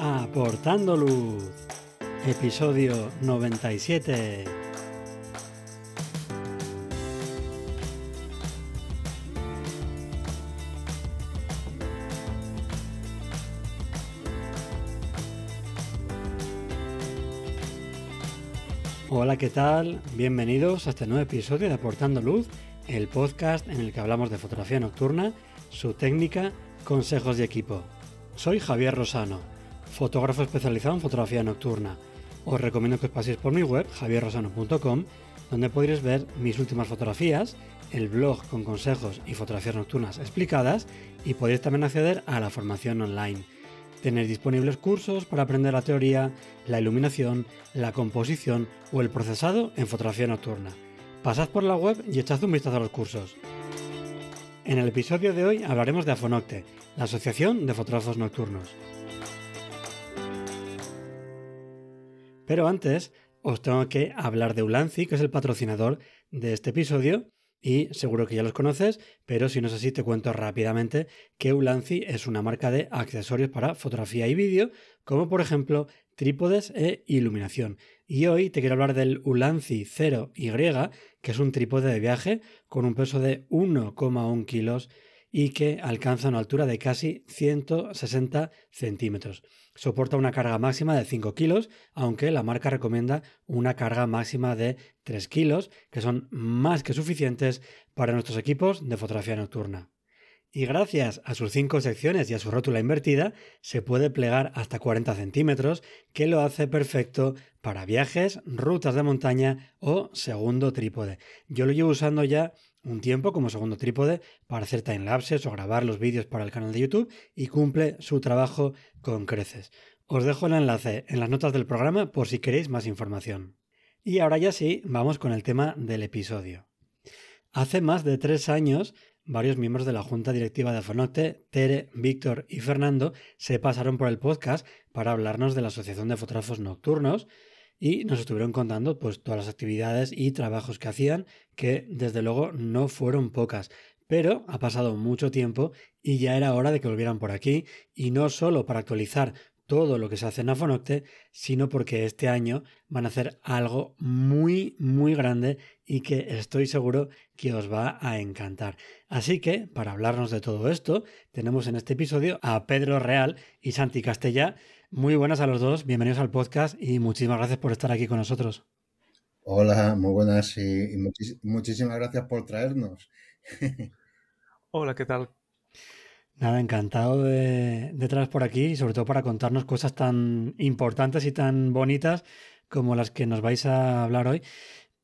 Aportando Luz, episodio 97. Hola, ¿qué tal? Bienvenidos a este nuevo episodio de Aportando Luz, el podcast en el que hablamos de fotografía nocturna, su técnica, consejos de equipo. Soy Javier Rosano fotógrafo especializado en fotografía nocturna. Os recomiendo que os paséis por mi web, javierrosano.com, donde podréis ver mis últimas fotografías, el blog con consejos y fotografías nocturnas explicadas y podéis también acceder a la formación online. Tenéis disponibles cursos para aprender la teoría, la iluminación, la composición o el procesado en fotografía nocturna. Pasad por la web y echad un vistazo a los cursos. En el episodio de hoy hablaremos de Afonocte, la Asociación de Fotógrafos Nocturnos. Pero antes os tengo que hablar de Ulanzi, que es el patrocinador de este episodio. Y seguro que ya los conoces, pero si no es así, te cuento rápidamente que Ulanzi es una marca de accesorios para fotografía y vídeo, como por ejemplo trípodes e iluminación. Y hoy te quiero hablar del Ulanzi 0Y, que es un trípode de viaje con un peso de 1,1 kilos y que alcanza una altura de casi 160 centímetros. Soporta una carga máxima de 5 kilos, aunque la marca recomienda una carga máxima de 3 kilos, que son más que suficientes para nuestros equipos de fotografía nocturna. Y gracias a sus cinco secciones y a su rótula invertida, se puede plegar hasta 40 centímetros, que lo hace perfecto para viajes, rutas de montaña o segundo trípode. Yo lo llevo usando ya un tiempo como segundo trípode para hacer lapses o grabar los vídeos para el canal de YouTube y cumple su trabajo con creces. Os dejo el enlace en las notas del programa por si queréis más información. Y ahora ya sí, vamos con el tema del episodio. Hace más de tres años, varios miembros de la junta directiva de Afonote, Tere, Víctor y Fernando, se pasaron por el podcast para hablarnos de la Asociación de Fotógrafos Nocturnos, y nos estuvieron contando pues todas las actividades y trabajos que hacían, que desde luego no fueron pocas. Pero ha pasado mucho tiempo y ya era hora de que volvieran por aquí, y no solo para actualizar todo lo que se hace en Afonocte, sino porque este año van a hacer algo muy, muy grande y que estoy seguro que os va a encantar. Así que, para hablarnos de todo esto, tenemos en este episodio a Pedro Real y Santi Castellá, muy buenas a los dos, bienvenidos al podcast y muchísimas gracias por estar aquí con nosotros. Hola, muy buenas y, muchísimas gracias por traernos. Hola, ¿qué tal? Nada, encantado de, de por aquí y sobre todo para contarnos cosas tan importantes y tan bonitas como las que nos vais a hablar hoy.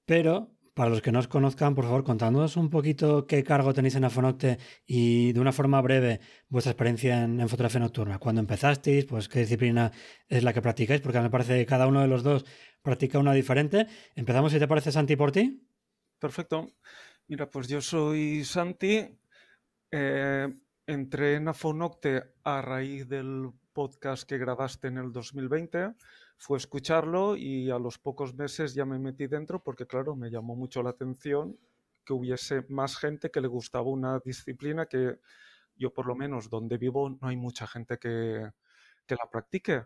Pero para los que no os conozcan, por favor, contándonos un poquito qué cargo tenéis en Afonocte y de una forma breve vuestra experiencia en, fotografía nocturna. ¿Cuándo empezasteis? Pues qué disciplina es la que practicáis, porque me parece que cada uno de los dos practica una diferente. Empezamos, si te parece, Santi, por ti. Perfecto. Mira, pues yo soy Santi. Eh, entré en Afonocte a raíz del podcast que grabaste en el 2020 fue escucharlo y a los pocos meses ya me metí dentro porque, claro, me llamó mucho la atención que hubiese más gente que le gustaba una disciplina que yo, por lo menos, donde vivo no hay mucha gente que, la practique.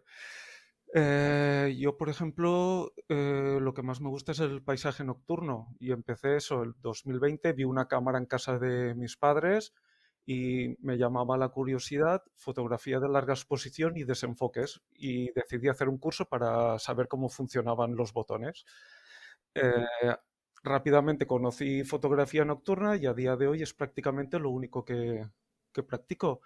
Eh, yo, por ejemplo, eh, lo que más me gusta es el paisaje nocturno y empecé eso el 2020, vi una cámara en casa de mis padres, y me llamaba la curiosidad fotografía de larga exposición y desenfoques y decidí hacer un curso para saber cómo funcionaban los botones. Eh, rápidamente conocí fotografía nocturna y a día de hoy es prácticamente lo único que, que practico.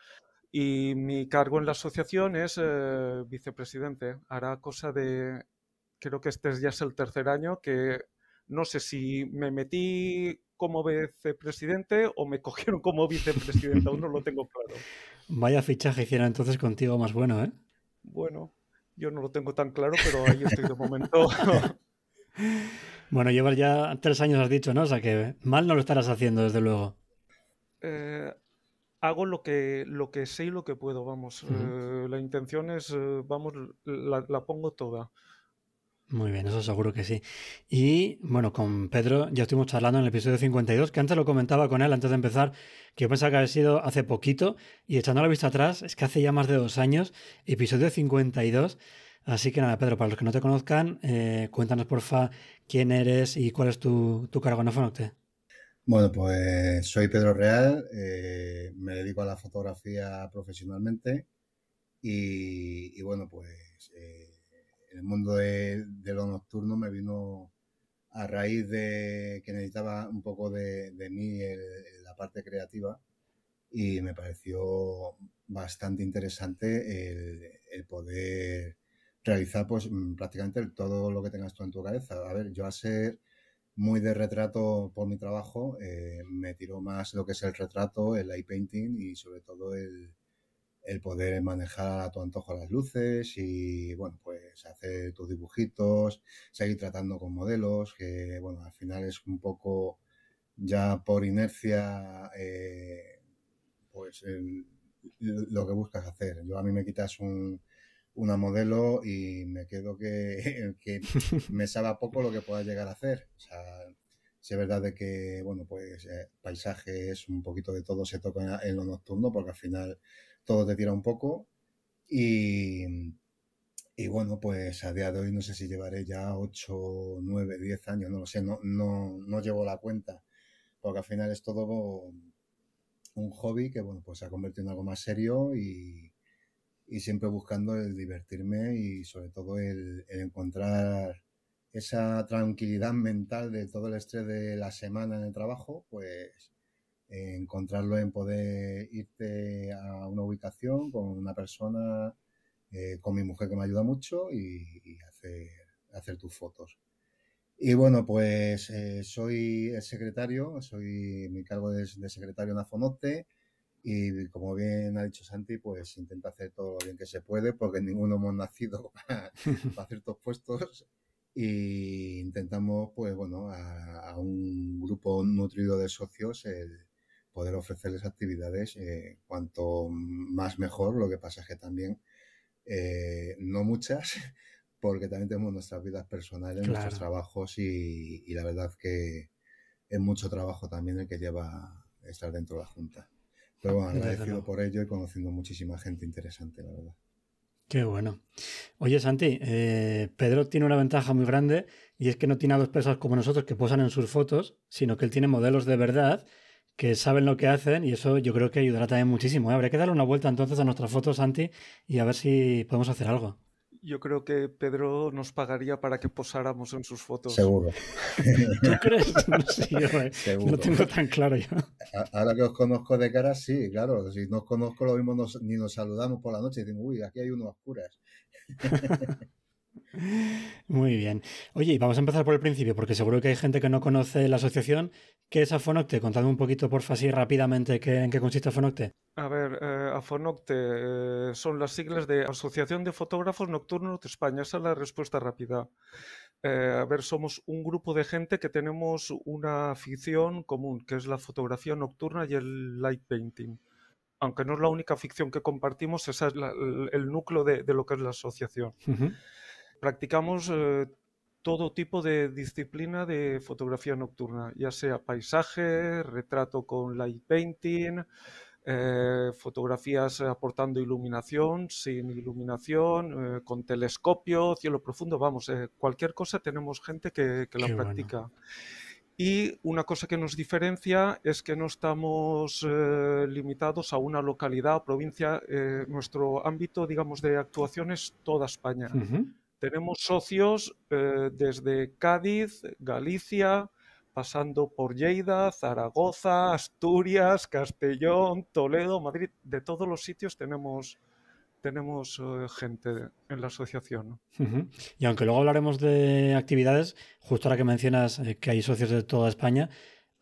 Y mi cargo en la asociación es eh, vicepresidente. Hará cosa de, creo que este ya es el tercer año que no sé si me metí como vicepresidente o me cogieron como vicepresidente, aún no lo tengo claro. Vaya fichaje hicieron entonces contigo más bueno, ¿eh? Bueno, yo no lo tengo tan claro, pero ahí estoy de momento. bueno, llevas ya tres años, has dicho, ¿no? O sea que mal no lo estarás haciendo, desde luego. Eh, hago lo que, lo que sé y lo que puedo, vamos. Eh, la intención es, eh, vamos, la, pongo toda. Muy bien, eso seguro que sí. Y bueno, con Pedro ya estuvimos charlando en el episodio 52, que antes lo comentaba con él antes de empezar, que yo pensaba que había sido hace poquito, y echando la vista atrás, es que hace ya más de dos años, episodio 52. Así que nada, Pedro, para los que no te conozcan, eh, cuéntanos porfa quién eres y cuál es tu, tu cargo en Bueno, pues soy Pedro Real, eh, me dedico a la fotografía profesionalmente y, bueno, pues... Eh, en el mundo de, lo nocturno me vino a raíz de que necesitaba un poco de, mí la parte creativa y me pareció bastante interesante el, poder realizar pues mm, prácticamente todo lo que tengas tú en tu cabeza. A ver, yo a ser muy de retrato por mi trabajo, eh, me tiró más lo que es el retrato, el eye painting y sobre todo el, el poder manejar a tu antojo las luces y, bueno, pues hacer tus dibujitos, seguir tratando con modelos, que, bueno, al final es un poco ya por inercia, eh, pues lo que buscas hacer. Yo a mí me quitas un, una modelo y me quedo que, me sabe poco lo que pueda llegar a hacer. O sea, es verdad de que, bueno, pues paisaje eh, paisajes, un poquito de todo se toca en lo nocturno, porque al final todo te tira un poco. Y, y bueno, pues a día de hoy no sé si llevaré ya 8, 9, 10 años, no lo sé, no, no, llevo la cuenta, porque al final es todo un hobby que bueno, pues se ha convertido en algo más serio y, y siempre buscando el divertirme y sobre todo el, el, encontrar esa tranquilidad mental de todo el estrés de la semana en el trabajo, pues eh, encontrarlo en poder irte a una ubicación con una persona, eh, con mi mujer que me ayuda mucho y, hacer, tus fotos. Y bueno, pues eh, soy el secretario, soy mi cargo de, de secretario en Afonote y como bien ha dicho Santi, pues intenta hacer todo lo bien que se puede porque ninguno hemos nacido para, ciertos puestos y intentamos, pues bueno, a, a un grupo nutrido de socios el, poder ofrecerles actividades eh, cuanto más mejor. Lo que pasa es que también eh, no muchas, porque también tenemos nuestras vidas personales, nuestros trabajos y, la verdad que es mucho trabajo también el que lleva estar dentro de la Junta. Pero bueno, agradecido por ello y conociendo muchísima gente interesante, la verdad. Qué bueno. Oye, Santi, eh, Pedro tiene una ventaja muy grande y es que no tiene a dos personas como nosotros que posan en sus fotos, sino que él tiene modelos de verdad que saben lo que hacen y eso yo creo que ayudará también muchísimo. ¿eh? Habría que darle una vuelta entonces a nuestras fotos, Santi, y a ver si podemos hacer algo. Yo creo que Pedro nos pagaría para que posáramos en sus fotos. Seguro. ¿Tú crees? No, sé, yo, eh, no tengo tan claro yo. Ahora que os conozco de cara, sí, claro. Si no os conozco, lo mismo ni nos saludamos por la noche. y Digo, uy, aquí hay unos oscuras. Muy bien. Oye, y vamos a empezar por el principio, porque seguro que hay gente que no conoce la asociación. ¿Qué es Afonocte? Contadme un poquito, porfa, así rápidamente, ¿qué, en qué consiste Afonocte. A ver, eh, Afonocte eh, son las siglas de Asociación de Fotógrafos Nocturnos de España. Esa es la respuesta rápida. Eh, a ver, somos un grupo de gente que tenemos una ficción común, que es la fotografía nocturna y el light painting. Aunque no es la única ficción que compartimos, esa es el, núcleo de, lo que es la asociación practicamos eh, todo tipo de disciplina de fotografía nocturna, ya sea paisaje, retrato con light painting, eh, fotografías aportando iluminación, sin iluminación, eh, con telescopio, cielo profundo, vamos, cualquier cosa tenemos gente que, la practica. Y una cosa que nos diferencia es que no estamos limitados a una localidad o provincia. nuestro ámbito, digamos, de actuación es toda España. Tenemos socios eh, desde Cádiz, Galicia, pasando por Lleida, Zaragoza, Asturias, Castellón, Toledo, Madrid, de todos los sitios tenemos tenemos eh, gente en la asociación. Y aunque luego hablaremos de actividades, justo ahora que mencionas eh, que hay socios de toda España,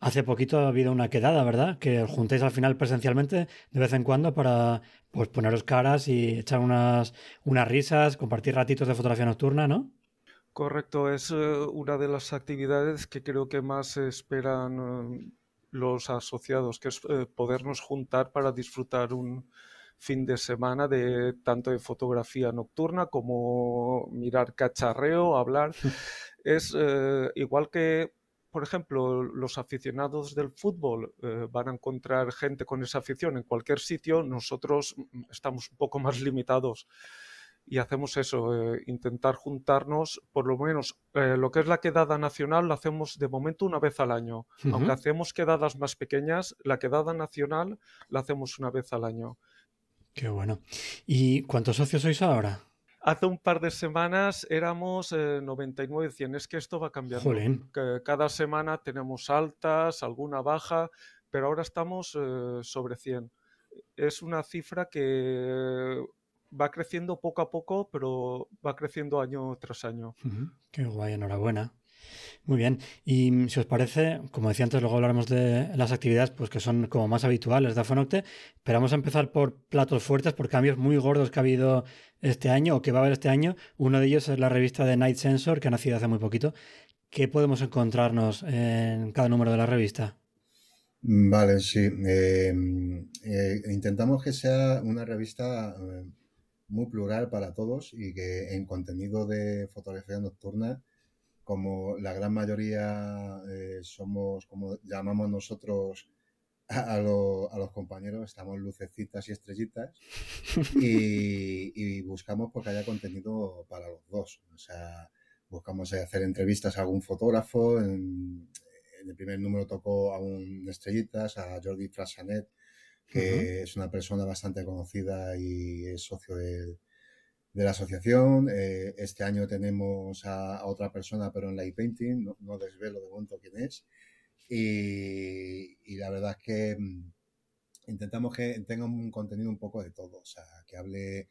Hace poquito ha habido una quedada, ¿verdad? Que os juntéis al final presencialmente de vez en cuando para pues, poneros caras y echar unas, unas risas, compartir ratitos de fotografía nocturna, ¿no? Correcto, es eh, una de las actividades que creo que más esperan eh, los asociados, que es eh, podernos juntar para disfrutar un fin de semana de tanto de fotografía nocturna como mirar cacharreo, hablar. es igual que por ejemplo, los aficionados del fútbol eh, van a encontrar gente con esa afición en cualquier sitio, nosotros mm, mm, estamos un poco más limitados y hacemos eso, eh, intentar juntarnos, por lo menos eh, lo que es la quedada nacional la hacemos de momento una vez al año. Aunque hacemos quedadas más pequeñas, la quedada nacional la hacemos una vez al año. Qué bueno. ¿Y cuántos socios sois ahora? Hace un par de semanas éramos 99 eh, 100. Es que esto va cambiando. Cada semana tenemos altas, alguna baja, pero ahora estamos eh, sobre 100. Es una cifra que va creciendo poco a poco, pero va creciendo año tras año. Qué guay, enhorabuena. Muy bien, y mm, si os parece, como decía antes, luego hablaremos de las actividades pues, que son como más habituales de Afonocte, pero vamos a empezar por platos fuertes, por cambios muy gordos que ha habido este año o que va a haber este año. Uno de ellos es la revista de Night Sensor, que ha nacido hace muy poquito. ¿Qué podemos encontrarnos en cada número de la revista? Mm, vale, sí. Em, eh, intentamos que sea una revista eh, muy plural para todos y que en contenido de fotografía nocturna como la gran mayoría eh, somos, como llamamos nosotros a, los compañeros, estamos lucecitas y estrellitas y, buscamos porque haya contenido para los dos. O sea, buscamos hacer entrevistas a algún fotógrafo. En, el primer número tocó a un estrellitas, a Jordi Frasanet, que es una persona bastante conocida y es socio de de la asociación. Eh, este año tenemos a, otra persona, pero en light painting, no, no desvelo de momento quién es. Y, y, la verdad es que mm, intentamos que tenga un contenido un poco de todo, o sea, que hable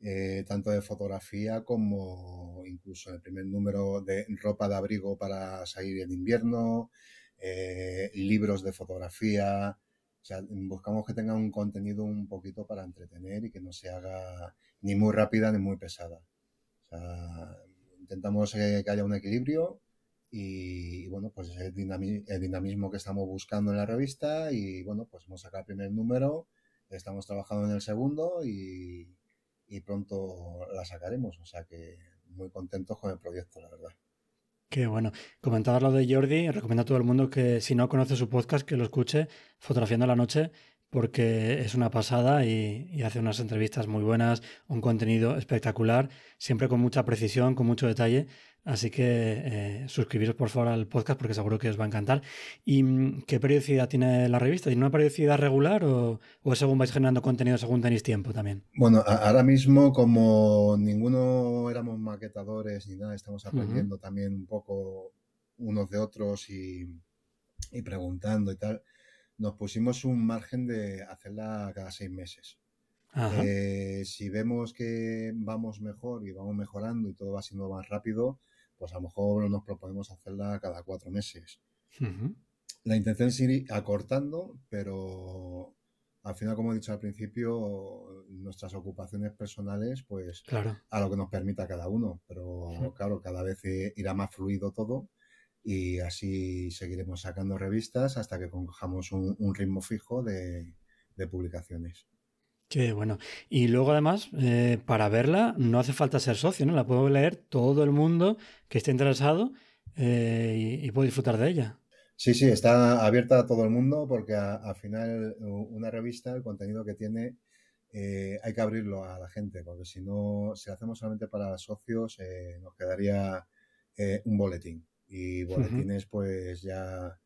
eh, tanto de fotografía como incluso el primer número de ropa de abrigo para salir en invierno, eh, libros de fotografía. O sea, buscamos que tenga un contenido un poquito para entretener y que no se haga ni muy rápida ni muy pesada. O sea, intentamos eh, que haya un equilibrio y, bueno, pues es el, dinamismo que estamos buscando en la revista y bueno, pues hemos sacado el primer número, estamos trabajando en el segundo y, pronto la sacaremos. O sea que muy contentos con el proyecto, la verdad. Qué bueno. comentaba lo de Jordi. Recomiendo a todo el mundo que si no conoce su podcast, que lo escuche, Fotografiando la Noche, porque es una pasada y, hace unas entrevistas muy buenas, un contenido espectacular, siempre con mucha precisión, con mucho detalle. Así que eh, suscribiros por favor al podcast porque seguro que os va a encantar. ¿Y mm, qué periodicidad tiene la revista? ¿Tiene una periodicidad regular o, es según vais generando contenido según tenéis tiempo también? Bueno, ahora mismo como ninguno éramos maquetadores ni nada, estamos aprendiendo también un poco unos de otros y preguntando y tal nos pusimos un margen de hacerla cada seis meses. Eh, si vemos que vamos mejor y vamos mejorando y todo va siendo más rápido, pues a lo mejor nos proponemos hacerla cada cuatro meses. La intención es ir acortando, pero al final, como he dicho al principio, nuestras ocupaciones personales, pues a lo que nos permita cada uno. Pero claro, cada vez irá más fluido todo y así seguiremos sacando revistas hasta que cojamos un, ritmo fijo de, publicaciones. Qué bueno. Y luego además, eh, para verla no hace falta ser socio, ¿no? La puedo leer todo el mundo que esté interesado eh, y, puede disfrutar de ella. Sí, sí, está abierta a todo el mundo porque al final una revista, el contenido que tiene, eh, hay que abrirlo a la gente porque si no, si hacemos solamente para socios, nos quedaría un boletín. Y boletines, pues ya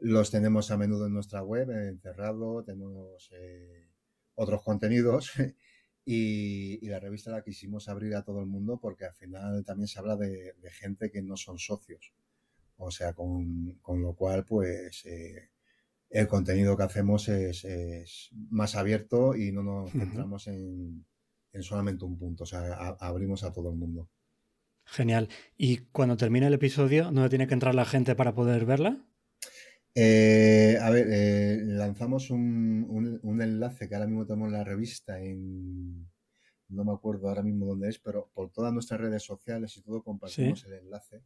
los tenemos a menudo en nuestra web, eh, encerrado, tenemos eh, otros contenidos. Y, la revista la quisimos abrir a todo el mundo porque al final también se habla de, gente que no son socios. O sea, con, lo cual, pues eh, el contenido que hacemos es, más abierto y no nos centramos en, solamente un punto. O sea, abrimos a todo el mundo. Genial. ¿Y cuando termina el episodio, no tiene que entrar la gente para poder verla? Eh, a ver, eh, lanzamos un, enlace que ahora mismo tenemos en la revista en... No me acuerdo ahora mismo dónde es, pero por todas nuestras redes sociales y todo compartimos el enlace.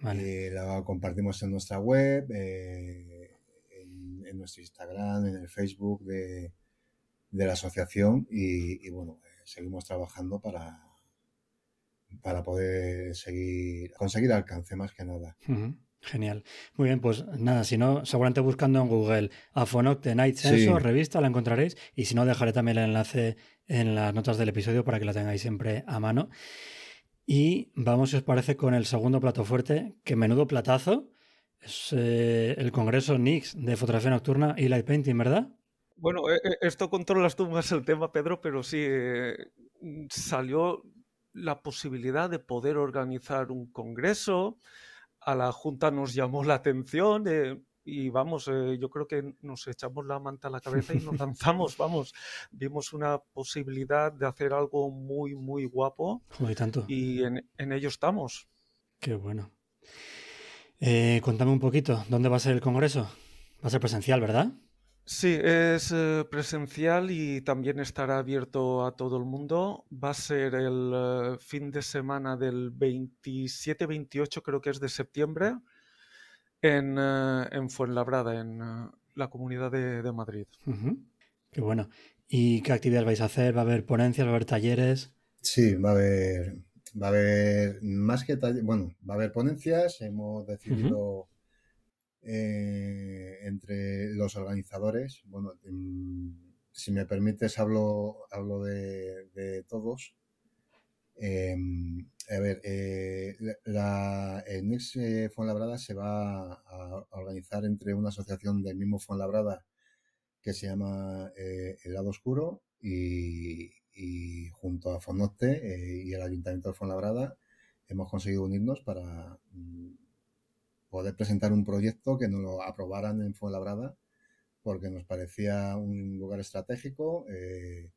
Vale. Eh, la compartimos en nuestra web, en, nuestro Instagram, en el Facebook de, de la asociación y bueno, seguimos trabajando para, para poder seguir, conseguir alcance más que nada. Genial. Muy bien, pues nada, si no, seguramente buscando en Google Afonocte Night Sensor, revista, la encontraréis. Y si no, dejaré también el enlace en las notas del episodio para que la tengáis siempre a mano. Y vamos, si os parece, con el segundo plato fuerte, que menudo platazo. Es eh, el Congreso NIX de Fotografía Nocturna y Light Painting, ¿verdad? Bueno, eh, eh, esto controlas tú más el tema, Pedro, pero sí, salió la posibilidad de poder organizar un congreso. A la Junta nos llamó la atención eh, y vamos, eh, yo creo que nos echamos la manta a la cabeza y nos lanzamos, vamos, vimos una posibilidad de hacer algo muy, muy guapo. Muy tanto. Y en, ello estamos. Qué bueno. Eh, contame un poquito, ¿dónde va a ser el congreso? Va a ser presencial, ¿verdad? Sí, es eh, presencial y también estará abierto a todo el mundo. Va a ser el eh, fin de semana del 27-28, creo que es de septiembre, en, eh, Fuenlabrada, en la comunidad de, Madrid. Qué bueno. ¿Y qué actividades vais a hacer? ¿Va a haber ponencias? ¿Va a haber talleres? Sí, va a haber, va a haber más que talleres. Bueno, va a haber ponencias. Hemos decidido. Eh, entre los organizadores. Bueno, si me permites, hablo, hablo de, todos. Em, a ver, eh, el Next eh, se va a, organizar entre una asociación del mismo FONLABRADA que se llama El Lado Oscuro y, junto a Fonocte y el Ayuntamiento de FONLABRADA hemos conseguido unirnos para mm, poder presentar un proyecto que nos lo aprobaran en Fuenlabrada porque nos parecía un lugar estratégico. Eh,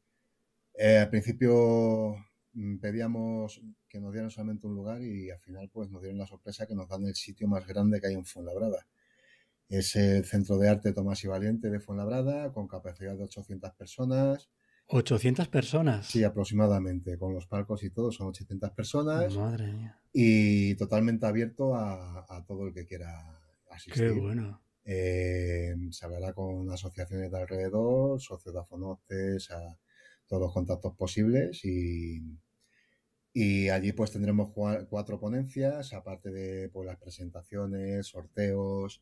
eh, al principio mm, pedíamos que nos dieran solamente un lugar y al final pues nos dieron la sorpresa que nos dan el sitio más grande que hay en Fuenlabrada. Es el Centro de Arte Tomás y Valiente de Fuenlabrada, con capacidad de 800 personas, 800 personas. Sí, aproximadamente, con los palcos y todo, son 800 personas. Madre mía. Y totalmente abierto a, todo el que quiera asistir. Qué bueno. Eh, se hablará con asociaciones de alrededor, socios de a todos los contactos posibles y, allí pues tendremos cuatro ponencias, aparte de pues, las presentaciones, sorteos,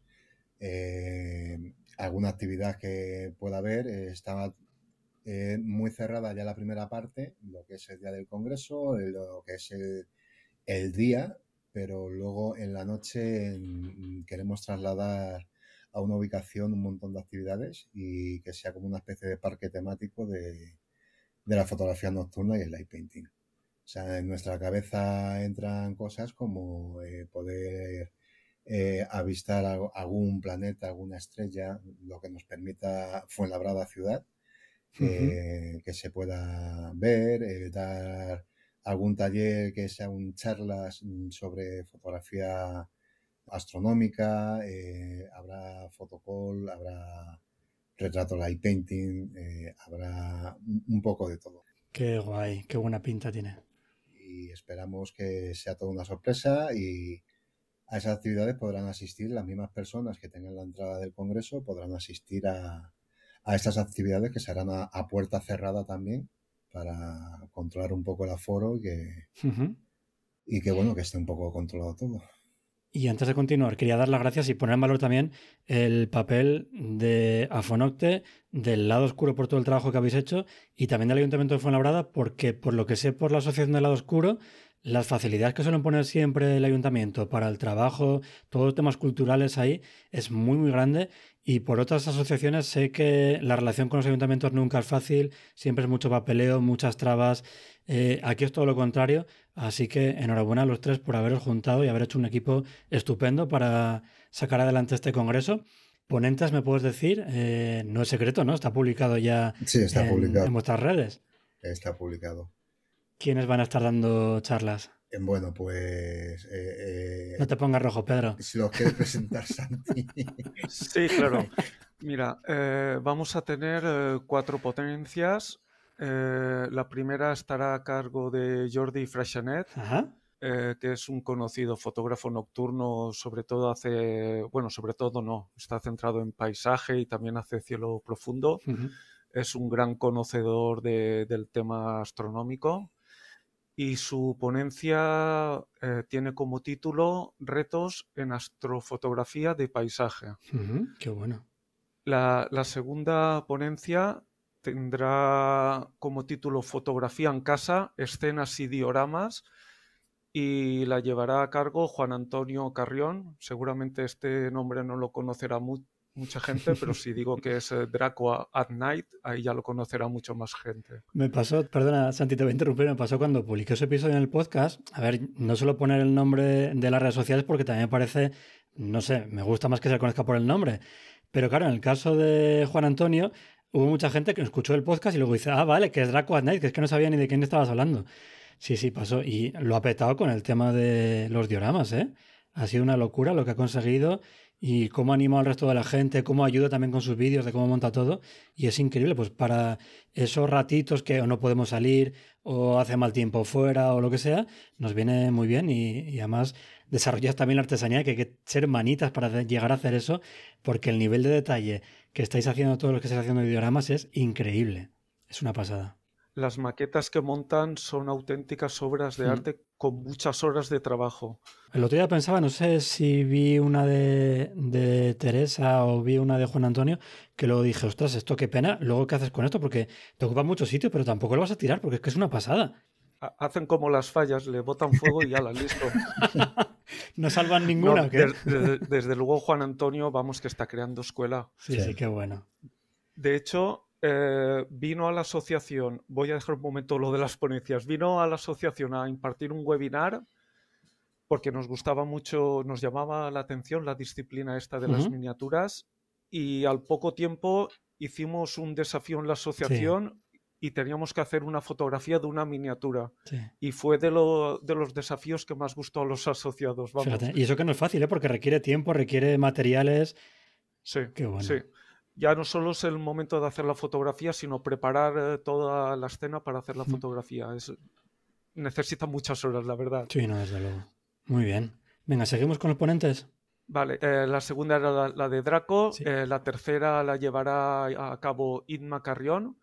eh, alguna actividad que pueda haber. Está eh, muy cerrada ya la primera parte, lo que es el día del Congreso, eh, lo que es el, día, pero luego en la noche mm, mm, queremos trasladar a una ubicación un montón de actividades y que sea como una especie de parque temático de, la fotografía nocturna y el light painting. O sea, en nuestra cabeza entran cosas como eh, poder avistar algún planeta, alguna estrella, lo que nos permita Fuenlabrada ciudad, que, se pueda ver, eh, dar algún taller que sea un charlas mm, sobre fotografía astronómica, eh, habrá fotocall, habrá retrato light painting, eh, habrá un poco de todo. Qué guay, qué buena pinta tiene. Y esperamos que sea toda una sorpresa y a esas actividades podrán asistir las mismas personas que tengan la entrada del Congreso, podrán asistir a, a estas actividades que se harán a, puerta cerrada también para controlar un poco el aforo y que, y que bueno, que esté un poco controlado todo. Y antes de continuar, quería dar las gracias y poner en valor también el papel de Afonocte, del lado oscuro por todo el trabajo que habéis hecho y también del Ayuntamiento de Fuenlabrada, porque por lo que sé por la Asociación del Lado Oscuro, las facilidades que suelen poner siempre el ayuntamiento para el trabajo, todos los temas culturales ahí, es muy, muy grande. Y por otras asociaciones sé que la relación con los ayuntamientos nunca es fácil, siempre es mucho papeleo, muchas trabas. Eh, aquí es todo lo contrario, así que enhorabuena a los tres por haberos juntado y haber hecho un equipo estupendo para sacar adelante este congreso. Ponentes, me puedes decir, eh, no es secreto, ¿no? Está publicado ya sí, publicado. en vuestras redes. Está publicado. ¿Quiénes van a estar dando charlas? Eh, bueno, pues. Eh, eh, no te pongas rojo, Pedro. Si lo quieres presentar, Santi. sí, claro. Mira, vamos a tener cuatro potencias. la primera estará a cargo de Jordi eh, que es un conocido fotógrafo nocturno, sobre todo hace. Bueno, sobre todo no, está centrado en paisaje y también hace cielo profundo. Es un gran conocedor del tema astronómico y su ponencia eh, tiene como título Retos en astrofotografía de paisaje. qué bueno. La, segunda ponencia tendrá como título Fotografía en casa, escenas y dioramas y la llevará a cargo Juan Antonio Carrión. Seguramente este nombre no lo conocerá mucho, mucha gente, pero si digo que es eh, Draco at Night, ahí ya lo conocerá mucho más gente. Me pasó, perdona, Santi, te voy a interrumpir, me pasó cuando publiqué ese episodio en el podcast. A ver, no suelo poner el nombre de las redes sociales porque también me parece, no sé, me gusta más que se conozca por el nombre. Pero claro, en el caso de Juan Antonio, hubo mucha gente que escuchó el podcast y luego dice, ah, vale, que es Draco at Night, que es que no sabía ni de quién estabas hablando. Sí, sí, pasó. Y lo ha petado con el tema de los dioramas, ¿eh? Ha sido una locura lo que ha conseguido y cómo anima al resto de la gente, cómo ayuda también con sus vídeos de cómo monta todo. Y es increíble, pues para esos ratitos que o no podemos salir o hace mal tiempo fuera o lo que sea, nos viene muy bien y, además desarrollas también la artesanía, que hay que ser manitas para llegar a hacer eso, porque el nivel de detalle que estáis haciendo todos los que estáis haciendo videogramas es increíble. Es una pasada. Las maquetas que montan son auténticas obras de mm. arte con muchas horas de trabajo. El otro día pensaba, no sé si vi una de, Teresa o vi una de Juan Antonio, que luego dije, ostras, esto qué pena, luego qué haces con esto, porque te ocupa mucho sitio, pero tampoco lo vas a tirar, porque es que es una pasada. Hacen como las fallas, le botan fuego y ya la listo. no salvan ninguna. desde luego, Juan Antonio, vamos que está creando escuela. sí, sí qué bueno. De hecho, eh, vino a la asociación, voy a dejar un momento lo de las ponencias, vino a la asociación a impartir un webinar porque nos gustaba mucho, nos llamaba la atención la disciplina esta de las miniaturas y al poco tiempo hicimos un desafío en la asociación y teníamos que hacer una fotografía de una miniatura. Y fue de, lo, de, los desafíos que más gustó a los asociados. y eso que no es fácil, ¿eh? porque requiere tiempo, requiere materiales. Sí, Qué bueno. sí ya no solo es el momento de hacer la fotografía, sino preparar eh, toda la escena para hacer la fotografía. Es, necesita muchas horas, la verdad. Sí, no, desde luego. Muy bien. Venga, seguimos con los ponentes. Vale, eh, la segunda era la, de Draco, eh, la tercera la llevará a cabo Inma Carrión,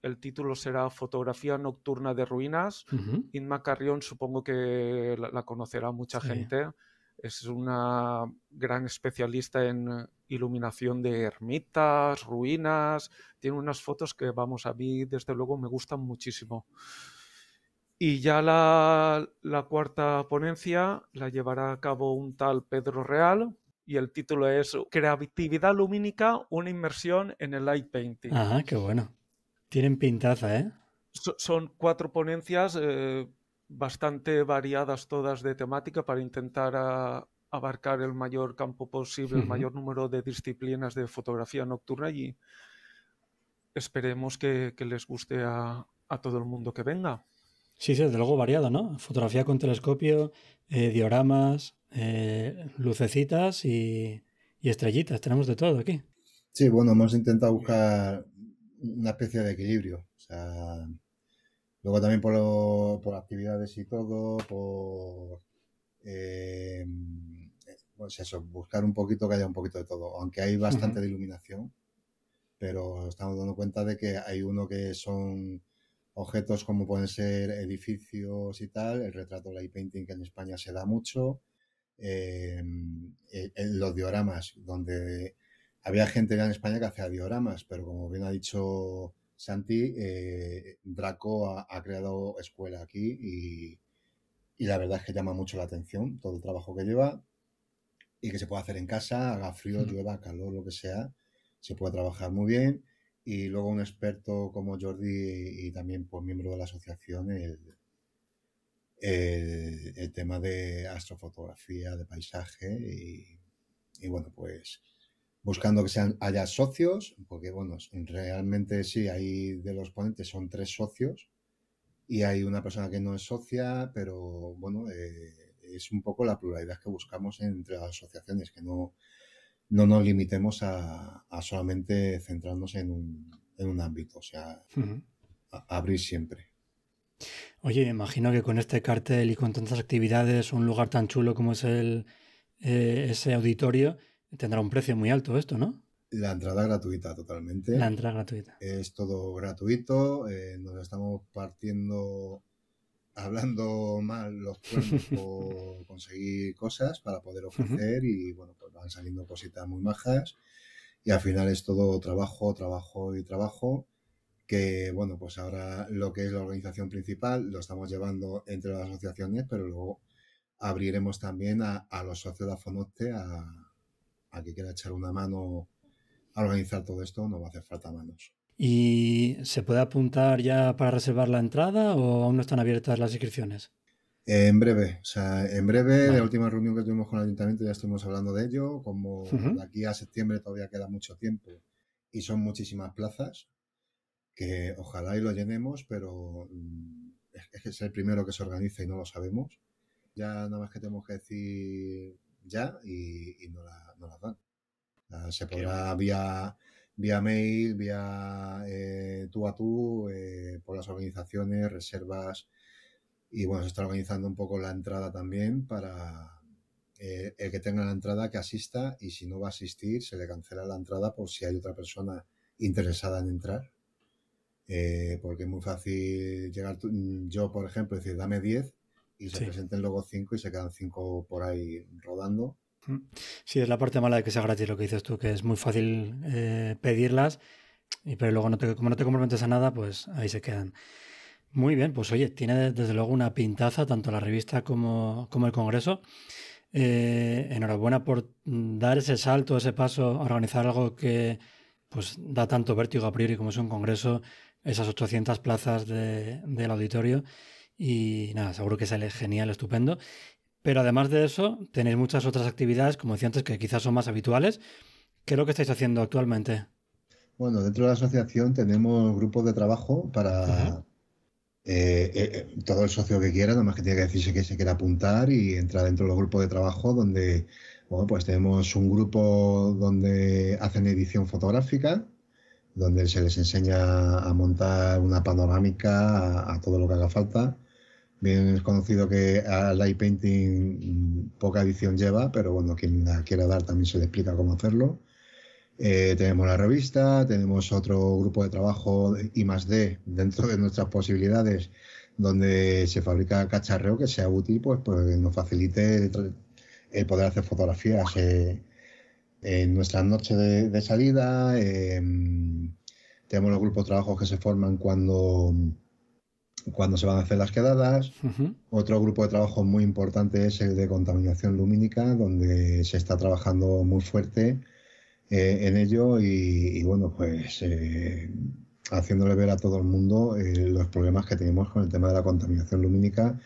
el título será Fotografía Nocturna de Ruinas. Inma Carrión supongo que la, conocerá mucha gente es una gran especialista en eh, iluminación de ermitas, ruinas, tiene unas fotos que, vamos, a ver desde luego me gustan muchísimo. Y ya la, cuarta ponencia la llevará a cabo un tal Pedro Real, y el título es Creatividad lumínica, una inmersión en el light painting. Ah, qué bueno. Tienen pintaza, ¿eh? son cuatro ponencias eh, bastante variadas todas de temática para intentar abarcar el mayor campo posible, el mayor número de disciplinas de fotografía nocturna y esperemos que, les guste a, todo el mundo que venga. Sí, sí, desde luego variado, ¿no? Fotografía con telescopio, eh, dioramas, eh, lucecitas y, y estrellitas, tenemos de todo aquí. Sí, bueno, hemos intentado buscar una especie de equilibrio. O sea, Luego también por, actividades y todo, por... Eh, pues eso, buscar un poquito que haya un poquito de todo, aunque hay bastante de iluminación, pero estamos dando cuenta de que hay uno que son objetos como pueden ser edificios y tal, el retrato light painting que en España se da mucho, eh, eh, los dioramas, donde había gente en España que hacía dioramas, pero como bien ha dicho Santi, eh, Draco ha, creado escuela aquí y, la verdad es que llama mucho la atención todo el trabajo que lleva y que se puede hacer en casa, haga frío, llueva, calor, lo que sea, se puede trabajar muy bien y luego un experto como Jordi y también pues, miembro de la asociación, el, tema de astrofotografía, de paisaje y, y bueno, pues buscando que sean, haya socios, porque bueno, realmente sí, hay de los ponentes son tres socios y hay una persona que no es socia, pero bueno, eh, es un poco la pluralidad que buscamos entre las asociaciones, que no, no nos limitemos a, solamente centrarnos en un, en un, ámbito, o sea, abrir siempre. Oye, imagino que con este cartel y con tantas actividades, un lugar tan chulo como es el, eh, ese auditorio, Tendrá un precio muy alto esto, ¿no? La entrada gratuita, totalmente. La entrada gratuita. Es todo gratuito. Eh, nos estamos partiendo, hablando mal los cuernos por conseguir cosas para poder ofrecer. Y bueno, pues van saliendo cositas muy majas. Y al final es todo trabajo, trabajo y trabajo. Que bueno, pues ahora lo que es la organización principal lo estamos llevando entre las asociaciones, pero luego abriremos también a, a los socios de Afonote a Aquí que quiera echar una mano a organizar todo esto, no va a hacer falta manos. ¿Y se puede apuntar ya para reservar la entrada o aún no están abiertas las inscripciones? Eh, en breve, o sea, en breve, en la última reunión que tuvimos con el ayuntamiento ya estuvimos hablando de ello, como de aquí a septiembre todavía queda mucho tiempo y son muchísimas plazas, que ojalá y lo llenemos, pero mm, es que es el primero que se organiza y no lo sabemos. Ya nada más que tenemos que decir ya y, no, la, no, dan. se podrá vía, vía mail, vía eh, tú a tú, eh, por las organizaciones, reservas. Y bueno, se está organizando un poco la entrada también para eh, el que tenga la entrada que asista y si no va a asistir se le cancela la entrada por si hay otra persona interesada en entrar. porque es muy fácil llegar, mm, yo por ejemplo, decir dame 10 y se presenten luego cinco y se quedan cinco por ahí rodando. Mm. Sí, es la parte mala de que sea gratis lo que dices tú, que es muy fácil eh, pedirlas, y, pero luego como no te comprometes a nada, pues ahí se quedan. Muy bien, pues oye, tiene desde luego una pintaza tanto la revista como, el Congreso. Eh, enhorabuena por mm, dar ese salto, ese paso organizar algo que pues da tanto vértigo a priori como es un congreso, esas 800 plazas de, del auditorio. Y nada, seguro que sale genial, estupendo. Pero además de eso, tenéis muchas otras actividades, como decía antes, que quizás son más habituales. ¿Qué es lo que estáis haciendo actualmente? Bueno, dentro de la asociación tenemos grupos de trabajo para eh, eh, eh, todo el socio que quiera, nada más que tiene que decirse que se quiera apuntar y entrar dentro de los grupos de trabajo donde, bueno, pues tenemos un grupo donde hacen edición fotográfica, donde se les enseña a montar una panorámica, a todo lo que haga falta Bien es conocido que a Light Painting poca edición lleva, pero bueno, quien la quiera dar también se le explica cómo hacerlo. Eh, tenemos la revista, tenemos otro grupo de trabajo I más D dentro de nuestras posibilidades, donde se fabrica cacharreo que sea útil, pues, pues nos facilite el, poder hacer fotografías eh, en nuestras noches de, salida. Em, tenemos los grupos de trabajo que se forman cuando cuando se van a hacer las quedadas. Otro grupo de trabajo muy importante es el de contaminación lumínica, donde se está trabajando muy fuerte eh, en ello y, bueno, pues eh, haciéndole ver a todo el mundo eh, los problemas que tenemos con el tema de la contaminación lumínica,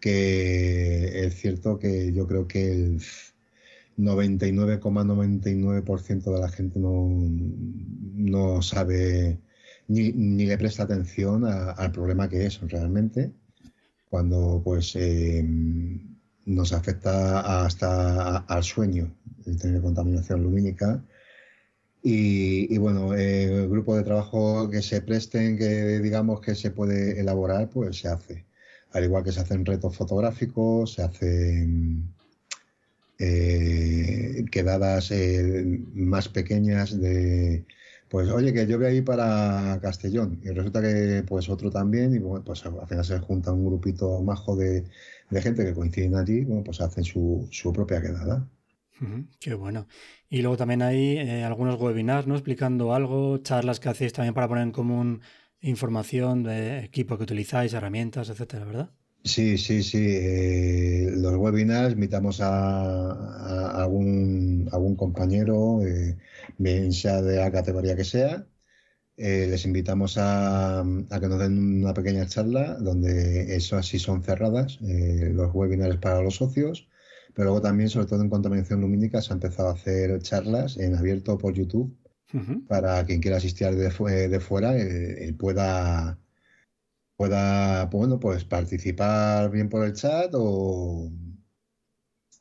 que es cierto que yo creo que el 99,99% de la gente no, no sabe ni, le presta atención al problema que es realmente, cuando pues em, nos afecta hasta al sueño, el tener contaminación lumínica. Y, bueno, el grupo de trabajo que se presten, que digamos que se puede elaborar, pues se hace. Al igual que se hacen retos fotográficos, se hacen eh, quedadas eh, más pequeñas de, pues oye, que yo voy ahí para Castellón. Y resulta que pues otro también, y bueno, pues al final se junta un grupito majo de, gente que coinciden allí, bueno, pues hacen su, propia quedada. qué bueno. Y luego también hay eh, algunos webinars, ¿no? Explicando algo, charlas que hacéis también para poner en común información de equipo que utilizáis, herramientas, etcétera, ¿verdad? Sí, sí, sí. Eh, los webinars invitamos a, algún, compañero, eh, bien sea de la categoría que sea. Eh, les invitamos a, que nos den una pequeña charla donde eso así son cerradas, los webinars para los socios, pero luego también, sobre todo en contaminación lumínica, se ha empezado a hacer charlas en abierto por YouTube para quien quiera asistir de, de fuera pueda pueda, pues bueno, pues participar bien por el chat o,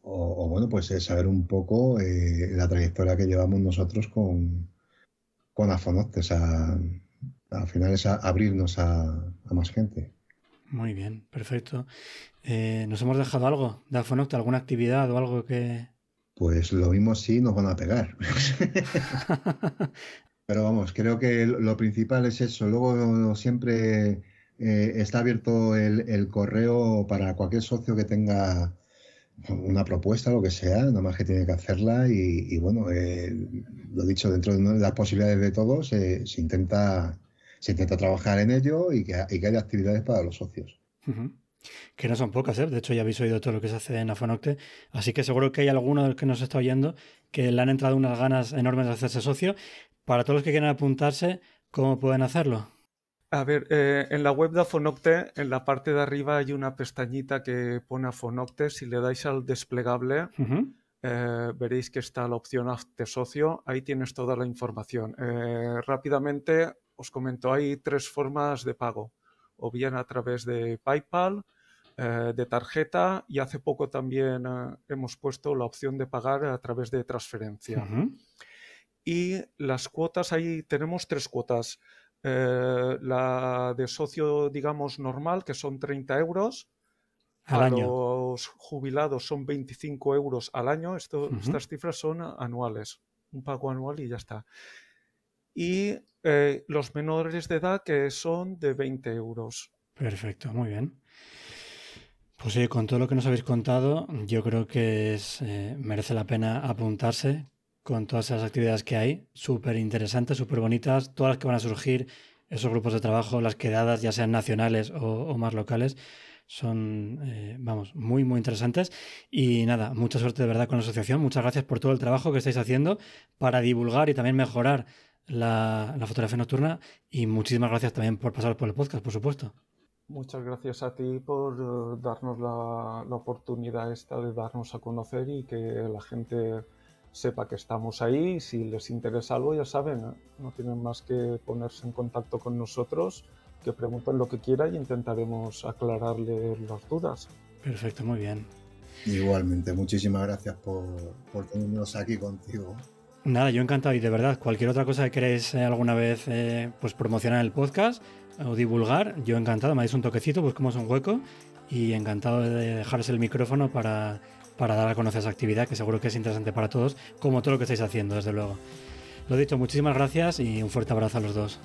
bueno, pues eh, saber un poco eh, la trayectoria que llevamos nosotros con, con Afonote. O sea, al final es abrirnos a, más gente. Muy bien, perfecto. Eh, ¿Nos hemos dejado algo de Afonote, alguna actividad o algo que...? Pues lo mismo sí nos van a pegar. Pero vamos, creo que lo principal es eso. Luego siempre eh, está abierto el, correo para cualquier socio que tenga una propuesta, lo que sea, nada más que tiene que hacerla y, bueno, eh, lo dicho, dentro de las posibilidades de todos eh, se, intenta, se intenta trabajar en ello y que, haya actividades para los socios. Que no son pocas, de hecho ya habéis oído todo lo que se hace en Afonocte, así que seguro que hay alguno de los que nos está oyendo que le han entrado unas ganas enormes de hacerse socio. Para todos los que quieran apuntarse, ¿cómo pueden hacerlo? A ver, eh, en la web de Afonocte, en la parte de arriba hay una pestañita que pone Afonocte. Si le dais al desplegable, eh, veréis que está la opción de socio. Ahí tienes toda la información. Eh, rápidamente os comento, hay tres formas de pago. O bien a través de PayPal, de tarjeta y hace poco también hemos puesto la opción de pagar a través de transferencia. Y las cuotas, ahí tenemos tres cuotas. Eh, la de socio, digamos, normal, que son 30 euros. Al año. los jubilados son 25 euros al año. Esto, Estas cifras son anuales. Un pago anual y ya está. Y eh, los menores de edad, que son de 20 euros. Perfecto, muy bien. Pues sí, con todo lo que nos habéis contado, yo creo que es, eh, merece la pena apuntarse con todas esas actividades que hay, súper interesantes, súper bonitas, todas las que van a surgir, esos grupos de trabajo, las quedadas, ya sean nacionales o, más locales, son, eh, vamos, muy, muy interesantes. Y nada, mucha suerte de verdad con la asociación, muchas gracias por todo el trabajo que estáis haciendo para divulgar y también mejorar la, fotografía nocturna y muchísimas gracias también por pasar por el podcast, por supuesto. Muchas gracias a ti por eh, darnos la, la oportunidad esta de darnos a conocer y que la gente sepa que estamos ahí. Si les interesa algo, ya saben, ¿eh? no tienen más que ponerse en contacto con nosotros, que pregunten lo que quieran y intentaremos aclararles las dudas. Perfecto, muy bien. Igualmente, muchísimas gracias por, por tenernos aquí contigo. Nada, yo encantado y de verdad, cualquier otra cosa que queréis eh, alguna vez eh, pues promocionar el podcast o divulgar, yo encantado, me dais un toquecito, pues como un hueco y encantado de dejarse el micrófono para para dar a conocer esa actividad, que seguro que es interesante para todos, como todo lo que estáis haciendo, desde luego. Lo dicho, muchísimas gracias y un fuerte abrazo a los dos.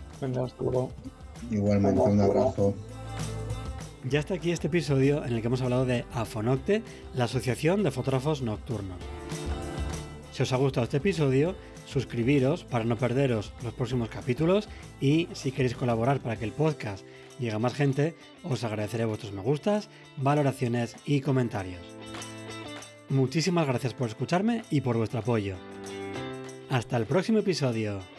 Igualmente, un abrazo. Ya está aquí este episodio en el que hemos hablado de AFONOCTE, la Asociación de Fotógrafos Nocturnos. Si os ha gustado este episodio, suscribiros para no perderos los próximos capítulos y si queréis colaborar para que el podcast llegue a más gente, os agradeceré vuestros me gustas, valoraciones y comentarios. Muchísimas gracias por escucharme y por vuestro apoyo. Hasta el próximo episodio.